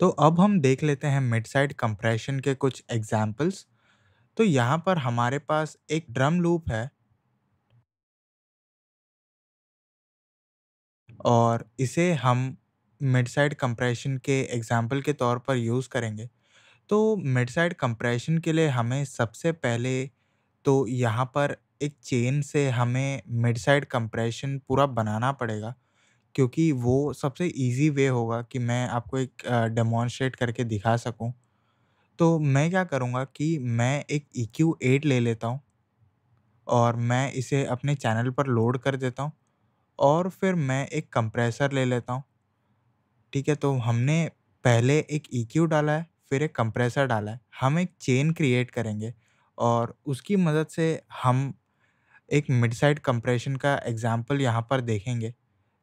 तो अब हम देख लेते हैं मिड साइड कंप्रेशन के कुछ एग्जाम्पल्स तो यहाँ पर हमारे पास एक ड्रम लूप है और इसे हम मिड साइड कंप्रेशन के एग्ज़ाम्पल के तौर पर यूज़ करेंगे तो मिड साइड कंप्रेशन के लिए हमें सबसे पहले तो यहाँ पर एक चेन से हमें मिड साइड कंप्रेशन पूरा बनाना पड़ेगा क्योंकि वो सबसे ईज़ी वे होगा कि मैं आपको एक डेमोन्स्ट्रेट करके दिखा सकूँ। तो मैं क्या करूँगा कि मैं एक क्यू e एट ले लेता हूँ और मैं इसे अपने चैनल पर लोड कर देता हूँ और फिर मैं एक कंप्रेसर ले लेता हूँ। ठीक है, तो हमने पहले एक ई e क्यू डाला है, फिर एक कंप्रेसर डाला है। हम एक चेन क्रिएट करेंगे और उसकी मदद से हम एक मिड साइड कंप्रेशन का एग्ज़ाम्पल यहाँ पर देखेंगे।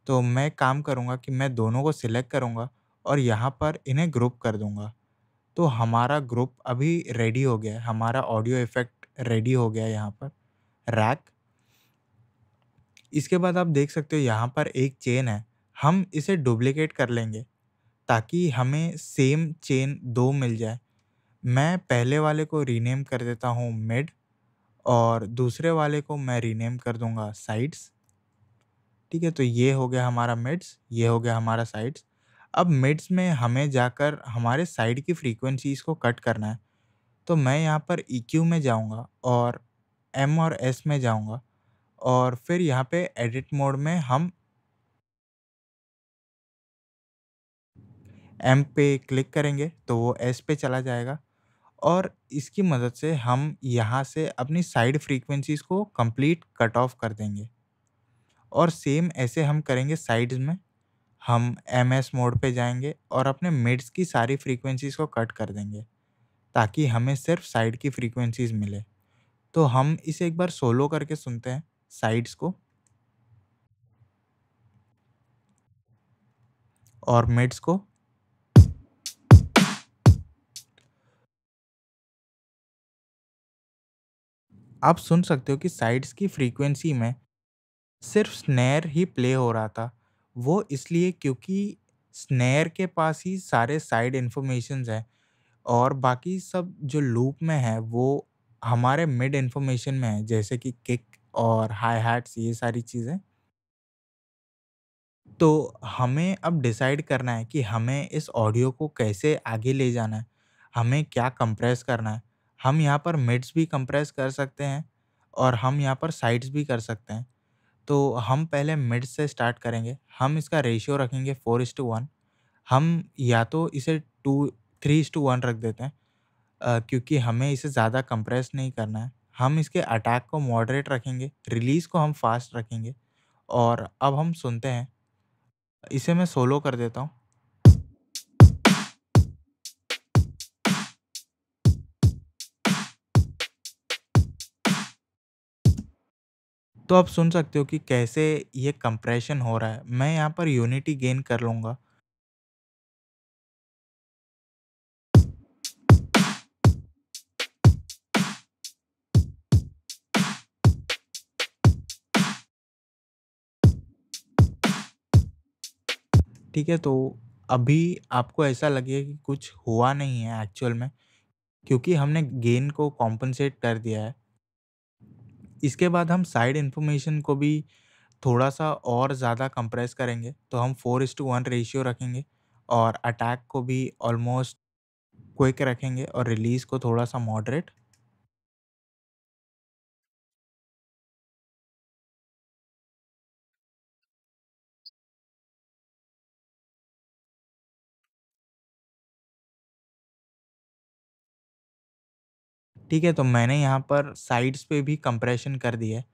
तो मैं काम करूँगा कि मैं दोनों को सिलेक्ट करूँगा और यहाँ पर इन्हें ग्रुप कर दूँगा। तो हमारा ग्रुप अभी रेडी हो गया हमारा ऑडियो इफ़ेक्ट रेडी हो गया यहाँ पर, रैक। इसके बाद आप देख सकते हो यहाँ पर एक चेन है, हम इसे डुप्लिकेट कर लेंगे ताकि हमें सेम चेन दो मिल जाए। मैं पहले वाले को रीनेम कर देता हूँ मिड और दूसरे वाले को मैं रीनेम कर दूँगा साइड्स। ठीक है तो ये हो गया हमारा मिड्स ये हो गया हमारा साइड्स अब मिड्स में हमें जाकर हमारे साइड की फ्रीक्वेंसीज़ को कट करना है तो मैं यहाँ पर ई e में जाऊँगा और एम और एस में जाऊँगा और फिर यहाँ पे एडिट मोड में हम एम पे क्लिक करेंगे तो वो एस पे चला जाएगा और इसकी मदद से हम यहाँ से अपनी साइड फ्रीक्वेंसीज़ को कंप्लीट कट ऑफ कर देंगे और सेम ऐसे हम करेंगे साइड्स में हम एम एस मोड पर जाएंगे और अपने मिड्स की सारी फ्रीक्वेंसीज़ को कट कर देंगे ताकि हमें सिर्फ साइड की फ्रीक्वेंसीज़ मिले तो हम इसे एक बार सोलो करके सुनते हैं साइड्स को और मिड्स को आप सुन सकते हो कि साइड्स की फ्रीक्वेंसी में सिर्फ स्नैर ही प्ले हो रहा था। वो इसलिए क्योंकि स्नैर के पास ही सारे साइड इन्फॉर्मेशन हैं और बाकी सब जो लूप में है वो हमारे मिड इन्फॉर्मेशन में है जैसे कि किक और हाई हैट्स ये सारी चीज़ें। तो हमें अब डिसाइड करना है कि हमें इस ऑडियो को कैसे आगे ले जाना है, हमें क्या कंप्रेस करना है। हम यहाँ पर मिड्स भी कंप्रेस कर सकते हैं और हम यहाँ पर साइड्स भी कर सकते हैं। तो हम पहले मिड से स्टार्ट करेंगे। हम इसका रेशियो रखेंगे फोर इस टू वन हम या तो इसे टू थ्री टू वन रख देते हैं क्योंकि हमें इसे ज़्यादा कंप्रेस नहीं करना है। हम इसके अटैक को मॉडरेट रखेंगे, रिलीज़ को हम फास्ट रखेंगे और अब हम सुनते हैं। इसे मैं सोलो कर देता हूँ। तो आप सुन सकते हो कि कैसे ये कंप्रेशन हो रहा है। मैं यहाँ पर यूनिटी गेन कर लूँगा। ठीक है तो अभी आपको ऐसा लगे कि कुछ हुआ नहीं है एक्चुअल में क्योंकि हमने गेन को कॉम्पनसेट कर दिया है। इसके बाद हम साइड इन्फॉर्मेशन को भी थोड़ा सा और ज़्यादा कंप्रेस करेंगे तो हम फोर इस टू वन रेशियो रखेंगे और अटैक को भी ऑलमोस्ट क्विक रखेंगे और रिलीज़ को थोड़ा सा मॉडरेट ठीक है तो मैंने यहाँ पर साइड्स पे भी कंप्रेशन कर दिया है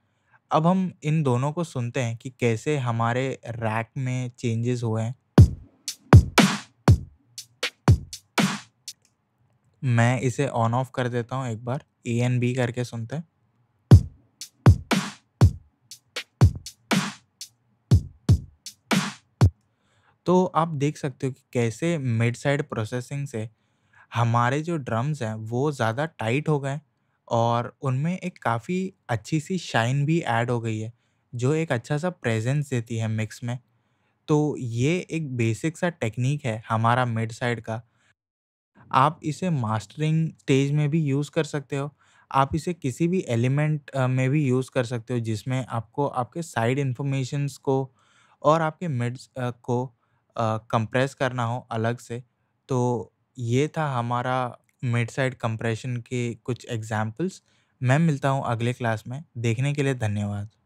अब हम इन दोनों को सुनते हैं कि कैसे हमारे रैक में चेंजेस हुए हैं मैं इसे ऑन ऑफ कर देता हूँ एक बार ए एन बी करके सुनते हैं तो आप देख सकते हो कि कैसे मिड साइड प्रोसेसिंग से हमारे जो ड्रम्स हैं वो ज़्यादा टाइट हो गए और उनमें एक काफ़ी अच्छी सी शाइन भी ऐड हो गई है जो एक अच्छा सा प्रेजेंस देती है मिक्स में तो ये एक बेसिक सा टेक्निक है हमारा मिड साइड का आप इसे मास्टरिंग स्टेज में भी यूज़ कर सकते हो आप इसे किसी भी एलिमेंट में भी यूज़ कर सकते हो जिसमें आपको आपके साइड इन्फॉर्मेशंस को और आपके मिड्स को कंप्रेस करना हो अलग से तो ये था हमारा मिड साइड कंप्रेशन के कुछ एग्जाम्पल्स मैं मिलता हूँ अगले क्लास में देखने के लिए धन्यवाद